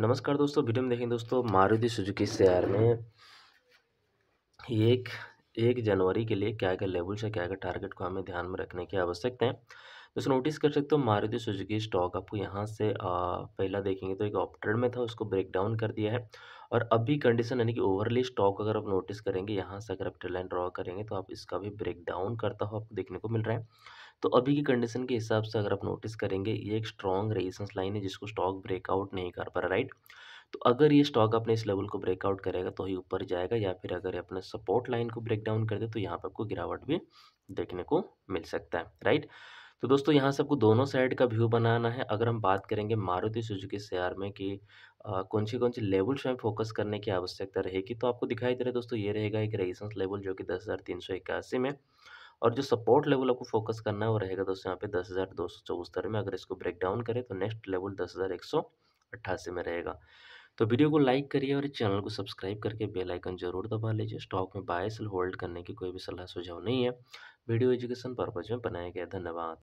नमस्कार दोस्तों वीडियो में देखेंगे दोस्तों मारुति सुजुकी शेयर में ये एक एक जनवरी के लिए क्या क्या लेवल से क्या क्या टारगेट को हमें ध्यान में रखने की आवश्यकता है दोस्तों नोटिस कर सकते हो मारुति सुजुकी स्टॉक आपको यहाँ से आ, पहला देखेंगे तो एक ऑप्ट्रेड में था उसको ब्रेक डाउन कर दिया है और अभी कंडीशन यानी कि ओवरली स्टॉक अगर आप नोटिस करेंगे यहाँ से अगर आप ट्रेलाइन ड्रॉ करेंगे तो आप इसका भी ब्रेक डाउन करता हो आपको देखने को मिल रहा है तो अभी की कंडीशन के हिसाब से अगर आप नोटिस करेंगे ये एक स्ट्रॉन्ग रेजिस्टेंस लाइन है जिसको स्टॉक ब्रेकआउट नहीं कर पा रहा राइट तो अगर ये स्टॉक अपने इस लेवल को ब्रेकआउट करेगा तो ही ऊपर जाएगा या फिर अगर अपने सपोर्ट लाइन को ब्रेक डाउन कर दे तो यहाँ पर आपको गिरावट भी देखने को मिल सकता है राइट तो दोस्तों यहाँ से आपको दोनों साइड का व्यू बनाना है अगर हम बात करेंगे मारुति सुजुकी शेयर में कि कौन सी कौन सी लेवल्स में फोकस करने की आवश्यकता रहेगी तो आपको दिखाई दे रहा है दोस्तों ये रहेगा एक रेजिस्टेंस लेवल जो कि दस हज़ार तीन सौ इक्यासी में और जो सपोर्ट लेवल आपको फोकस करना है वो रहेगा दोस्तों यहाँ पे दस हज़ार दो सौ चौहत्तर में अगर इसको ब्रेक डाउन करें तो नेक्स्ट लेवल दस हज़ार एक सौ अट्ठासी में रहेगा तो वीडियो को लाइक करिए और चैनल को सब्सक्राइब करके बेल आइकन जरूर दबा लीजिए स्टॉक में बाय सेल होल्ड करने की कोई भी सलाह सुझाव नहीं है वीडियो एजुकेशन पर्पज़ में बनाया गया धन्यवाद